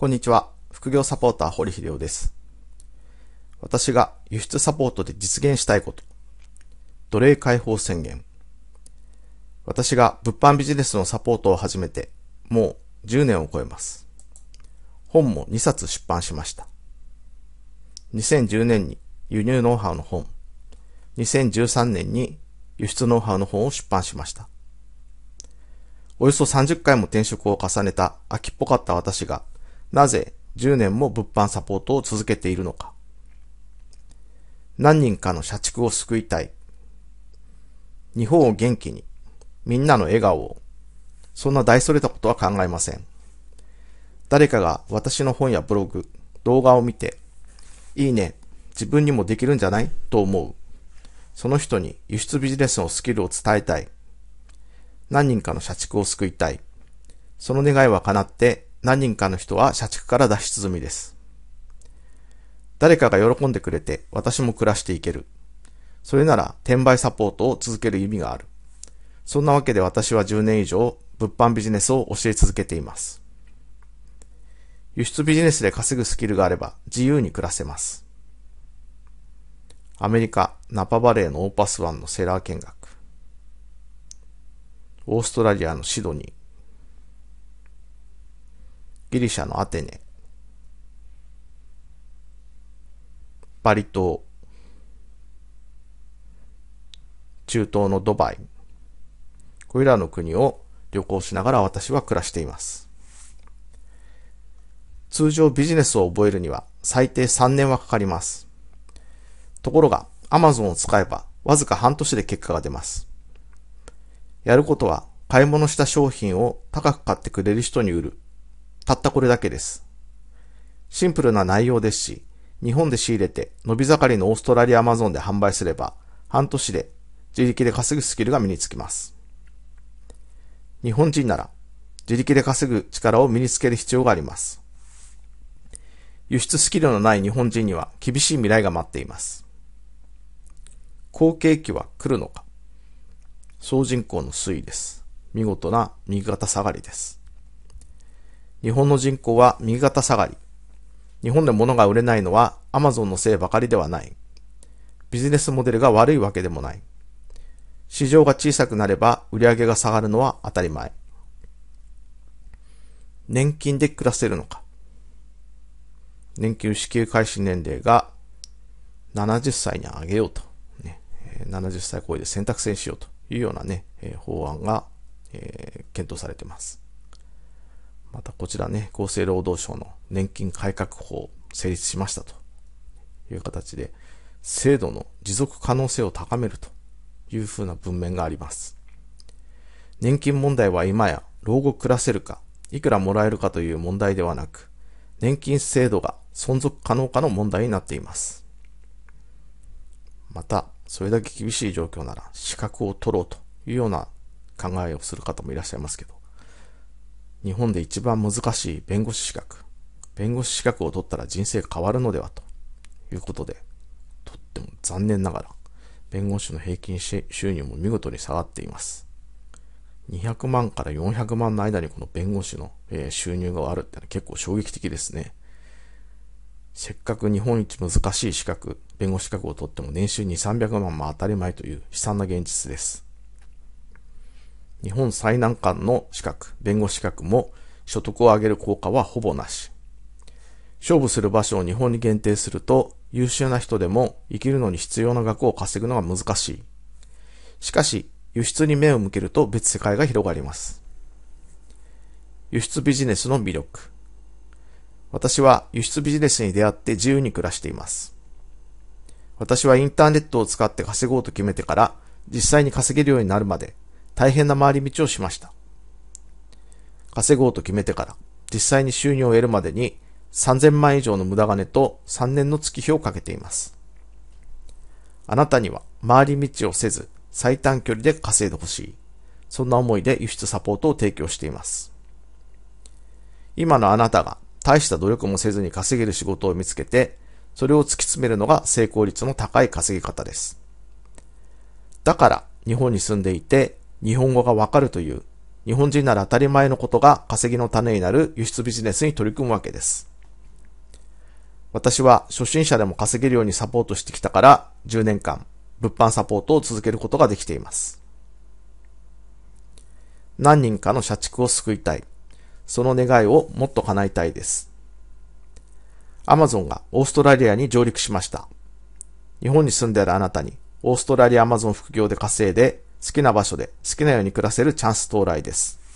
こんにちは。副業サポーター堀秀夫です。私が輸出サポートで実現したいこと。奴隷解放宣言。私が物販ビジネスのサポートを始めて、もう10年を超えます。本も2冊出版しました。2010年に輸入ノウハウの本、2013年に輸出ノウハウの本を出版しました。およそ30回も転職を重ねた飽きっぽかった私がなぜ10年も物販サポートを続けているのか。何人かの社畜を救いたい。日本を元気に、みんなの笑顔を。そんな大それたことは考えません。誰かが私の本やブログ、動画を見て、いいね、自分にもできるんじゃないと思う。その人に輸出ビジネスのスキルを伝えたい。何人かの社畜を救いたい。その願いは叶って何人かの人は社畜から脱出済みです。誰かが喜んでくれて私も暮らしていける。それなら転売サポートを続ける意味がある。そんなわけで私は10年以上物販ビジネスを教え続けています。輸出ビジネスで稼ぐスキルがあれば自由に暮らせます。アメリカ、ナパバレーのオーパスワンのセラー見学。オーストラリアのシドニー。ギリシャのアテネ、バリ島、中東のドバイ、これらの国を旅行しながら私は暮らしています。通常ビジネスを覚えるには最低3年はかかります。ところが Amazon を使えばわずか半年で結果が出ます。やることは買い物した商品を高く買ってくれる人に売るたったこれだけです。シンプルな内容ですし、日本で仕入れて伸び盛りのオーストラリアアマゾンで販売すれば、半年で自力で稼ぐスキルが身につきます。日本人なら自力で稼ぐ力を身につける必要があります。輸出スキルのない日本人には厳しい未来が待っています。好景気は来るのか総人口の推移です。見事な右肩下がりです。日本の人口は右肩下がり。日本で物が売れないのは Amazon のせいばかりではない。ビジネスモデルが悪いわけでもない。市場が小さくなれば売り上げが下がるのは当たり前。年金で暮らせるのか。年金支給開始年齢が70歳に上げようと。70歳超えで選択制にしようというようなね、法案が、え検討されています。またこちらね、厚生労働省の年金改革法を成立しましたという形で、制度の持続可能性を高めるというふうな文面があります。年金問題は今や老後暮らせるか、いくらもらえるかという問題ではなく、年金制度が存続可能かの問題になっています。また、それだけ厳しい状況なら資格を取ろうというような考えをする方もいらっしゃいますけど、日本で一番難しい弁護士資格、弁護士資格を取ったら人生変わるのではということで、とっても残念ながら、弁護士の平均収入も見事に下がっています。200万から400万の間にこの弁護士の収入があるってのは結構衝撃的ですね。せっかく日本一難しい資格、弁護士資格を取っても年収2、300万も当たり前という悲惨な現実です。日本最難関の資格、弁護士資格も所得を上げる効果はほぼなし。勝負する場所を日本に限定すると優秀な人でも生きるのに必要な額を稼ぐのが難しい。しかし、輸出に目を向けると別世界が広がります。輸出ビジネスの魅力。私は輸出ビジネスに出会って自由に暮らしています。私はインターネットを使って稼ごうと決めてから実際に稼げるようになるまで大変な回り道をしました。稼ごうと決めてから、実際に収入を得るまでに3000万以上の無駄金と3年の月日をかけています。あなたには回り道をせず最短距離で稼いでほしい。そんな思いで輸出サポートを提供しています。今のあなたが大した努力もせずに稼げる仕事を見つけて、それを突き詰めるのが成功率の高い稼ぎ方です。だから日本に住んでいて日本語がわかるという、日本人なら当たり前のことが稼ぎの種になる輸出ビジネスに取り組むわけです。私は初心者でも稼げるようにサポートしてきたから10年間物販サポートを続けることができています。何人かの社畜を救いたい。その願いをもっと叶えたいです。アマゾンがオーストラリアに上陸しました。日本に住んであるあなたにオーストラリアアマゾン副業で稼いで好きな場所で好きなように暮らせるチャンス到来です。